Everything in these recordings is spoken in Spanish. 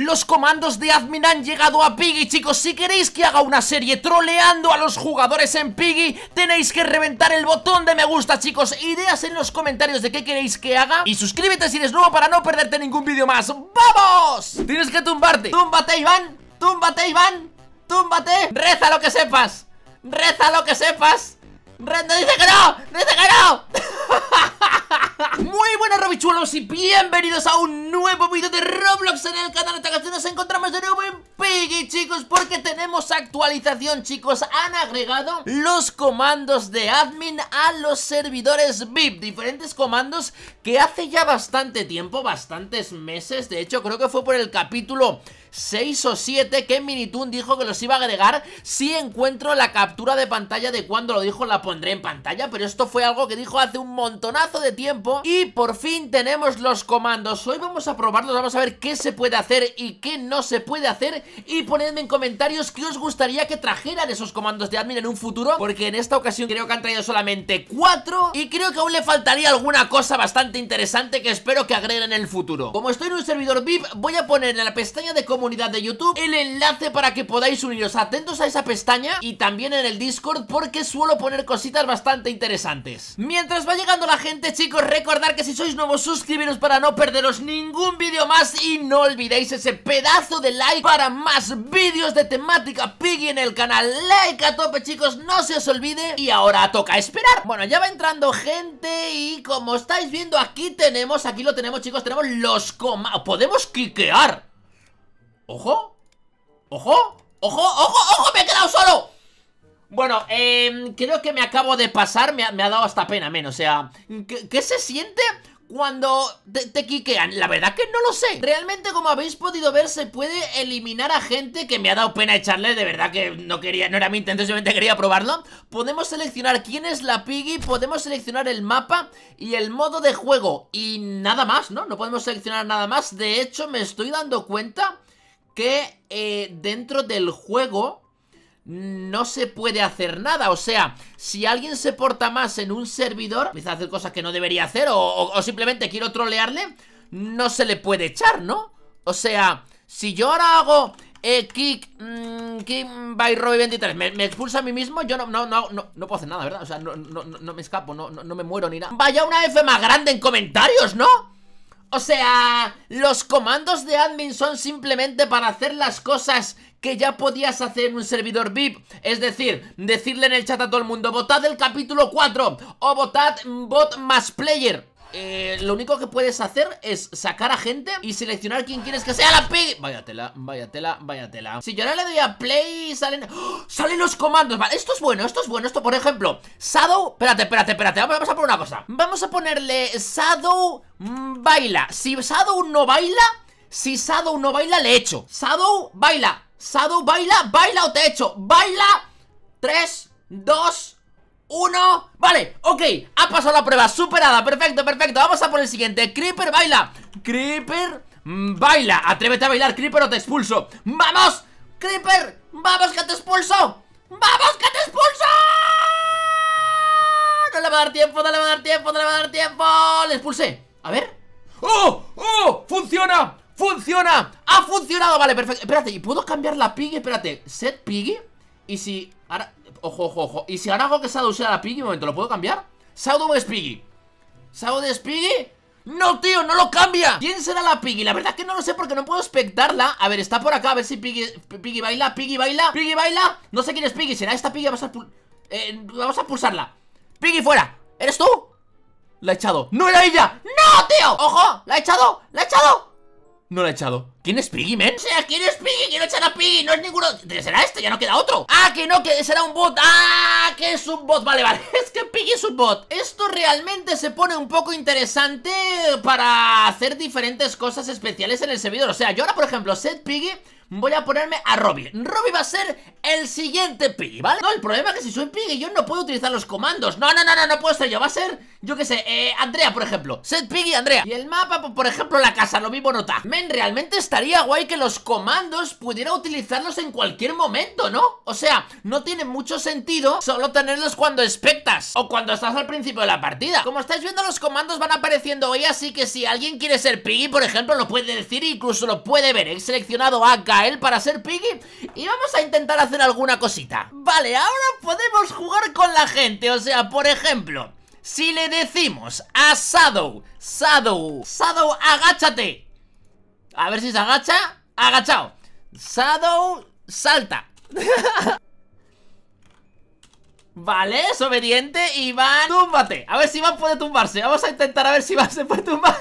Los comandos de admin han llegado a Piggy, chicos Si queréis que haga una serie troleando a los jugadores en Piggy Tenéis que reventar el botón de me gusta, chicos Ideas en los comentarios de qué queréis que haga Y suscríbete si eres nuevo para no perderte ningún vídeo más ¡Vamos! Tienes que tumbarte Túmbate, Iván Túmbate, Iván Túmbate Reza lo que sepas Reza lo que sepas Reza dice que no Dice que no Muy buenas Robichuelos y bienvenidos a un nuevo vídeo de Roblox en el canal de esta ocasión nos encontramos de nuevo en Piggy chicos Porque tenemos actualización chicos Han agregado los comandos de admin a los servidores VIP Diferentes comandos que hace ya bastante tiempo, bastantes meses De hecho creo que fue por el capítulo 6 o 7 que Minitoon dijo que los iba a agregar Si encuentro la captura de pantalla de cuando lo dijo la pondré en pantalla Pero esto fue algo que dijo hace un montonazo de tiempo y por fin tenemos los comandos Hoy vamos a probarlos, vamos a ver qué se puede hacer y qué no se puede hacer Y ponedme en comentarios qué os gustaría que trajeran esos comandos de admin en un futuro Porque en esta ocasión creo que han traído solamente cuatro Y creo que aún le faltaría alguna cosa bastante interesante que espero que agreguen en el futuro Como estoy en un servidor VIP, voy a poner en la pestaña de comunidad de YouTube El enlace para que podáis uniros atentos a esa pestaña Y también en el Discord porque suelo poner cositas bastante interesantes Mientras va llegando la gente chicos, recordad que si sois nuevos, suscribiros para no perderos ningún vídeo más y no olvidéis ese pedazo de like para más vídeos de temática Piggy en el canal. Like a tope, chicos, no se os olvide y ahora toca esperar. Bueno, ya va entrando gente y como estáis viendo aquí tenemos, aquí lo tenemos, chicos, tenemos los coma... ¡Podemos quiquear! ¡Ojo! ¡Ojo! ¡Ojo! ¡Ojo! ¡Ojo! ¡Me he quedado solo! Bueno, em, creo que me acabo de pasar, me ha, dado hasta pena, menos, o sea, ¿qué, se siente cuando te, quiquean? La verdad que no lo sé Realmente como habéis podido ver se puede eliminar a gente que me ha dado pena echarle De verdad que no quería, no era mi intención, simplemente quería probarlo Podemos seleccionar quién es la Piggy, podemos seleccionar el mapa y el modo de juego Y nada más, ¿no? No podemos seleccionar nada más De hecho me estoy dando cuenta que eh, dentro del juego no se puede hacer nada. O sea, si alguien se porta más en un servidor, empieza a hacer cosas que no debería hacer o, simplemente quiero trolearle, no se le puede echar, ¿no? O sea, si yo ahora hago eh, kick, mm, kim by robby 23 me, expulsa a mí mismo Yo no, no, no, puedo hacer nada, ¿verdad? O sea, no, me escapo, no, me muero ni nada Vaya una F más grande en comentarios, ¿no? O sea, los comandos de admin son simplemente para hacer las cosas que ya podías hacer en un servidor VIP. Es decir, decirle en el chat a todo el mundo, votad el capítulo 4 o votad bot mm, más player. Eh, lo único que puedes hacer es sacar a gente y seleccionar quién quieres que sea la pig. Vaya tela, vaya tela, vaya tela. Si yo ahora le doy a play, salen. ¡oh! ¡Salen los comandos! Vale, esto es bueno, esto es bueno. Esto, por ejemplo, Shadow. Espérate, espérate, espérate. Vamos, a poner una cosa. Vamos a ponerle Shadow mm, baila. Si Shadow no baila, si Shadow no baila, le echo. Shadow baila. Sadu, baila, baila o te hecho! Baila 3, 2, 1 Vale, ok, ha pasado la prueba Superada, perfecto, perfecto Vamos a por el siguiente Creeper, baila Creeper, mm, baila Atrévete a bailar, Creeper o te expulso ¡Vamos! Creeper, vamos que te expulso ¡Vamos que te expulso! No le va a dar tiempo, no le va a dar tiempo, no le va a dar tiempo Le expulse a ver ¡Oh! ¡Oh! ¡Funciona! ¡Funciona! ¡Ha funcionado! Vale, perfecto Espérate, ¿y puedo cambiar la Piggy? Espérate ¿Set Piggy? Y si... Ahora... Ojo, ojo, ojo ¿Y si ahora hago que Sado sea la Piggy? momento, ¿lo puedo cambiar? Shadow es Piggy ¿Shadow es Piggy? ¡No, tío! ¡No lo cambia! ¿Quién será la Piggy? La verdad es que no lo sé porque no puedo expectarla A ver, está por acá, a ver si Piggy... Piggy baila, Piggy baila Piggy baila No sé quién es Piggy, será esta Piggy Vamos a, eh, vamos a pulsarla Piggy, fuera ¿Eres tú? La he echado ¡No era ella! ¡No, tío! ¡Ojo! ¡La he echado! ¡La he echado! No la he echado ¿Quién es Piggy, men? O sea, ¿quién es Piggy? Quiero echar a Piggy, no es ninguno ¿Será este? Ya no queda otro Ah, que no, que será un bot Ah, que es un bot Vale, vale, es que Piggy es un bot Esto realmente se pone un poco interesante Para hacer diferentes cosas especiales en el servidor O sea, yo ahora, por ejemplo, set Piggy voy a ponerme a Robbie Robbie va a ser el siguiente Piggy, ¿vale? No, el problema es que si soy Piggy yo no puedo utilizar los comandos No, no, no, no, no puedo ser yo, va a ser, yo qué sé, eh, Andrea, por ejemplo Set Piggy, Andrea Y el mapa, pues, por ejemplo, la casa, lo mismo nota Men, realmente estaría guay que los comandos pudiera utilizarlos en cualquier momento, ¿no? O sea, no tiene mucho sentido solo tenerlos cuando expectas O cuando estás al principio de la partida Como estáis viendo, los comandos van apareciendo hoy Así que si alguien quiere ser Piggy, por ejemplo, lo puede decir incluso lo puede ver He seleccionado a él para ser Piggy y vamos a intentar hacer alguna cosita. Vale, ahora podemos jugar con la gente, o sea, por ejemplo, si le decimos a Shadow, Shadow, Shadow, agáchate. A ver si se agacha, agachado. Shadow, salta. Vale, es obediente Iván, túmbate A ver si Iván puede tumbarse Vamos a intentar a ver si Iván se puede tumbar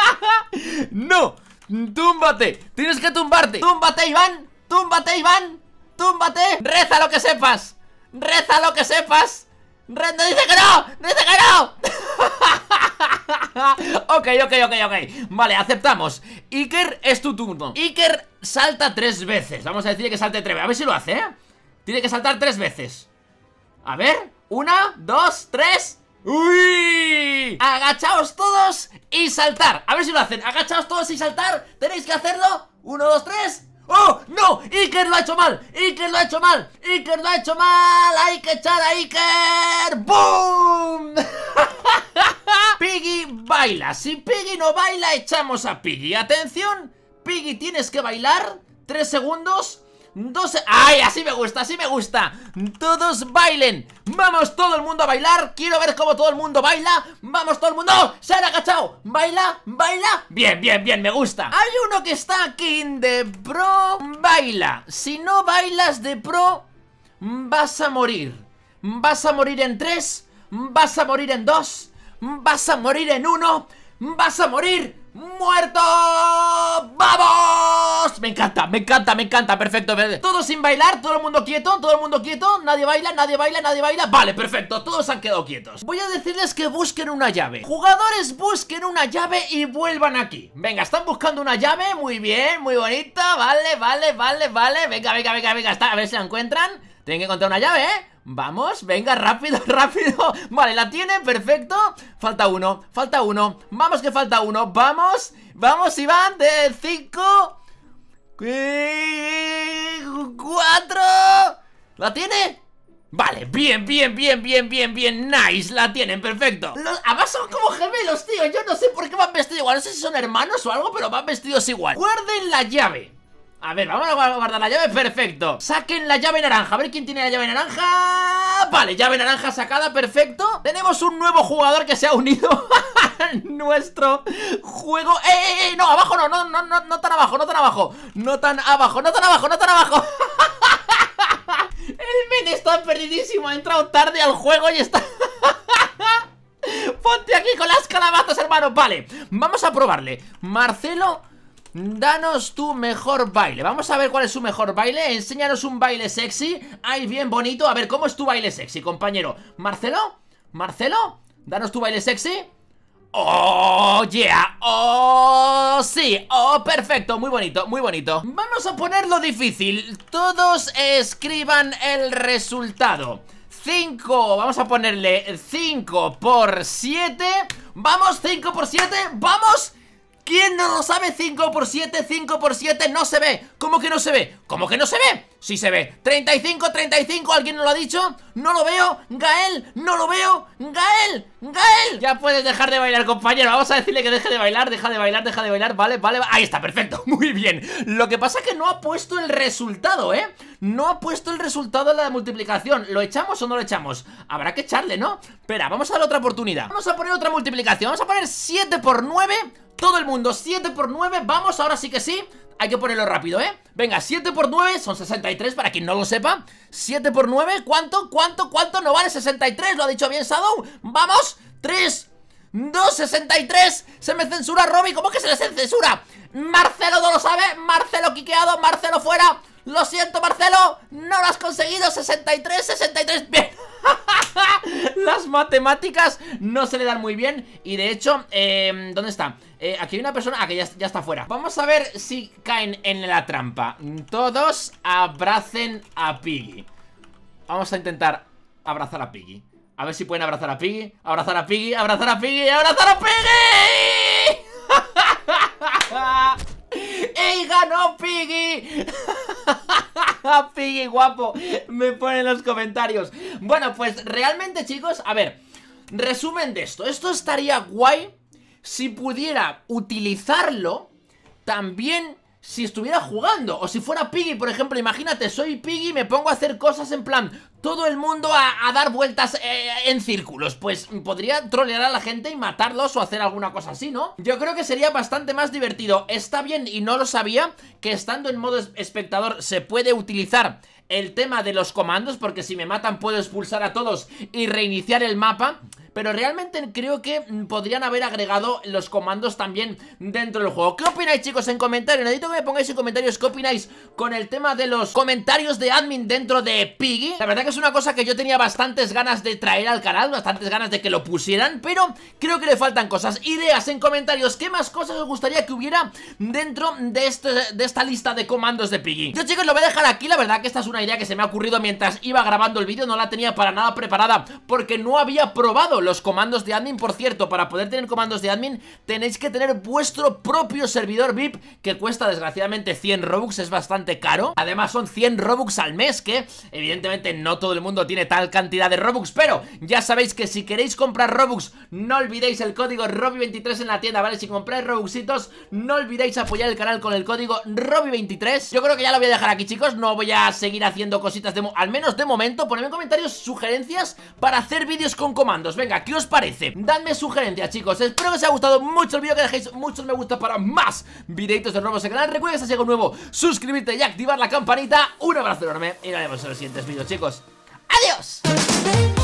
¡No! ¡Túmbate! ¡Tienes que tumbarte! ¡Túmbate, Iván! ¡Túmbate, Iván! ¡Túmbate! ¡Reza lo que sepas! ¡Reza lo que sepas! dice que no! ¡No dice que no! ok, ok, ok, ok Vale, aceptamos Iker, es tu turno Iker salta tres veces Vamos a decir que salte tres veces A ver si lo hace, ¿eh? Tiene que saltar tres veces A ver Una, dos, tres ¡Uy! Agachaos todos y saltar A ver si lo hacen, agachaos todos y saltar Tenéis que hacerlo, uno, dos, tres ¡Oh! ¡No! ¡Iker lo ha hecho mal! ¡Iker lo ha hecho mal! ¡Iker lo ha hecho mal! ¡Hay que echar a Iker! ¡Boom! Piggy baila Si Piggy no baila, echamos a Piggy Atención, Piggy tienes que bailar Tres segundos dos... ¡Ay, así me gusta, así me gusta! ¡Todos bailen! ¡Vamos todo el mundo a bailar! Quiero ver cómo todo el mundo baila ¡Vamos todo el mundo! ¡Oh! ¡Se han agachado! ¡Baila! ¡Baila! ¡Bien, bien, bien! ¡Me gusta! Hay uno que está aquí de pro Baila Si no bailas de pro Vas a morir Vas a morir en tres Vas a morir en dos Vas a morir en uno Vas a morir muerto ¡Vamos! me encanta, me encanta, me encanta, perfecto Todo sin bailar, todo el mundo quieto, todo el mundo quieto Nadie baila, nadie baila, nadie baila Vale, perfecto, todos han quedado quietos Voy a decirles que busquen una llave Jugadores, busquen una llave y vuelvan aquí Venga, están buscando una llave, muy bien, muy bonita Vale, vale, vale, vale Venga, venga, venga, venga, está, a ver si la encuentran Tienen que encontrar una llave, ¿eh? Vamos, venga, rápido, rápido Vale, la tienen, perfecto Falta uno, falta uno Vamos que falta uno, vamos Vamos Iván, de 5 ¡Cuatro! ¿La tiene? Vale, bien, bien, bien, bien, bien, bien Nice, la tienen, perfecto Los, Además son como gemelos, tío Yo no sé por qué van vestidos igual, no sé si son hermanos o algo Pero van vestidos igual Guarden la llave a ver, vamos a guardar la llave, perfecto Saquen la llave naranja, a ver quién tiene la llave naranja Vale, llave naranja sacada, perfecto Tenemos un nuevo jugador que se ha unido nuestro juego. ¡Eh, eh, eh! No, abajo no, no, no, no, no tan abajo, no tan abajo. No tan abajo, no tan abajo, no tan abajo. El men está perdidísimo, ha entrado tarde al juego y está... Ponte aquí con las calabazas, hermano Vale, vamos a probarle Marcelo, danos tu mejor baile Vamos a ver cuál es su mejor baile Enséñanos un baile sexy Ay, bien bonito A ver, ¿cómo es tu baile sexy, compañero? ¿Marcelo? ¿Marcelo? ¿Danos tu baile sexy? ¡Oh, yeah! ¡Oh, sí! ¡Oh, perfecto! Muy bonito, muy bonito Vamos a ponerlo difícil Todos escriban el resultado 5, vamos a ponerle 5 por 7 Vamos, 5 por 7, ¡vamos! ¿Quién no lo sabe? 5 por 7, 5 por 7, no se ve ¿Cómo que no se ve? ¿Cómo que no se ve? Sí se ve 35, 35, ¿alguien no lo ha dicho? No lo veo, Gael, no lo veo Gael, Gael Ya puedes dejar de bailar, compañero Vamos a decirle que deje de bailar, deja de bailar, deja de bailar Vale, vale, ahí está, perfecto, muy bien Lo que pasa es que no ha puesto el resultado, ¿eh? No ha puesto el resultado en la multiplicación ¿Lo echamos o no lo echamos? Habrá que echarle, ¿no? Espera, vamos a dar otra oportunidad Vamos a poner otra multiplicación Vamos a poner 7 por 9 todo el mundo, 7 por 9, vamos, ahora sí que sí hay que ponerlo rápido, ¿eh? Venga, 7 por 9 son 63, para quien no lo sepa 7 por 9, ¿cuánto? ¿Cuánto? ¿Cuánto? No vale 63, lo ha dicho bien Shadow ¡Vamos! 3, 2, 63 Se me censura Robby, ¿cómo que se le censura? Marcelo no lo sabe, Marcelo quiqueado, Marcelo fuera Lo siento Marcelo, no lo has conseguido 63, 63, bien Las matemáticas no se le dan muy bien Y de hecho, em, ¿dónde está? Eh, aquí hay una persona, ah, que ya, está fuera Vamos a ver si caen en la trampa Todos abracen a Piggy Vamos a intentar abrazar a Piggy A ver si pueden abrazar a Piggy Abrazar a Piggy, abrazar a Piggy, abrazar a Piggy ¡Ey, ganó Piggy! y guapo, me pone en los comentarios Bueno, pues realmente chicos, a ver Resumen de esto, esto estaría guay si pudiera utilizarlo también si estuviera jugando o si fuera Piggy, por ejemplo, imagínate, soy Piggy y me pongo a hacer cosas en plan todo el mundo a, dar vueltas eh, en círculos, pues podría trolear a la gente y matarlos o hacer alguna cosa así, ¿no? Yo creo que sería bastante más divertido, está bien y no lo sabía que estando en modo espectador se puede utilizar el tema de los comandos porque si me matan puedo expulsar a todos y reiniciar el mapa pero realmente creo que mm, podrían haber agregado los comandos también dentro del juego. ¿Qué opináis, chicos, en comentarios? Necesito que me pongáis en comentarios qué opináis con el tema de los comentarios de admin dentro de Piggy. La verdad que es una cosa que yo tenía bastantes ganas de traer al canal, bastantes ganas de que lo pusieran, pero creo que le faltan cosas. Ideas en comentarios, ¿qué más cosas os gustaría que hubiera dentro de, este, esta lista de comandos de Piggy? Yo, chicos, lo voy a dejar aquí. La verdad que esta es una idea que se me ha ocurrido mientras iba grabando el vídeo. No la tenía para nada preparada porque no había probado los comandos de admin Por cierto, para poder tener comandos de admin Tenéis que tener vuestro propio servidor VIP Que cuesta desgraciadamente 100 Robux Es bastante caro Además son 100 Robux al mes Que evidentemente no todo el mundo tiene tal cantidad de Robux Pero ya sabéis que si queréis comprar Robux No olvidéis el código robi 23 en la tienda, ¿vale? Si compráis Robuxitos No olvidéis apoyar el canal con el código robi 23 Yo creo que ya lo voy a dejar aquí, chicos No voy a seguir haciendo cositas de... Al menos de momento Ponedme en comentarios sugerencias para hacer vídeos con comandos Venga ¿qué os parece? Dadme sugerencias, chicos Espero que os haya gustado mucho el vídeo, que dejéis muchos me gusta para más videitos de nuevo en canal Recuerda que si algo nuevo, suscribirte y activar la campanita Un abrazo enorme y nos vemos en los siguientes vídeos, chicos ¡Adiós!